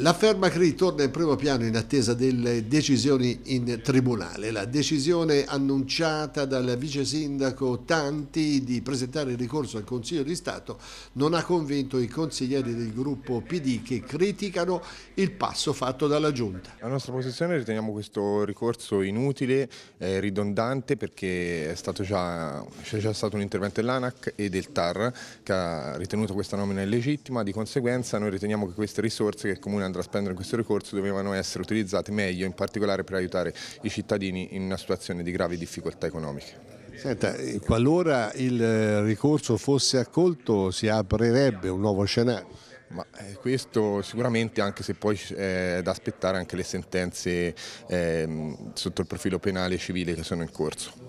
La ferma CRI torna in primo piano in attesa delle decisioni in tribunale. La decisione annunciata dal vice sindaco Tanti di presentare il ricorso al Consiglio di Stato non ha convinto i consiglieri del gruppo PD che criticano il passo fatto dalla Giunta. La nostra posizione riteniamo questo ricorso inutile, eh, ridondante perché c'è già, già stato un intervento dell'ANAC e del TAR che ha ritenuto questa nomina illegittima, di conseguenza noi riteniamo che queste risorse che il Comune andrà a spendere in questo ricorso dovevano essere utilizzate meglio, in particolare per aiutare i cittadini in una situazione di gravi difficoltà economiche. Senta, eh, qualora il eh, ricorso fosse accolto si aprirebbe un nuovo scenario? Ma eh, questo sicuramente anche se poi è da aspettare anche le sentenze ehm, sotto il profilo penale e civile che sono in corso.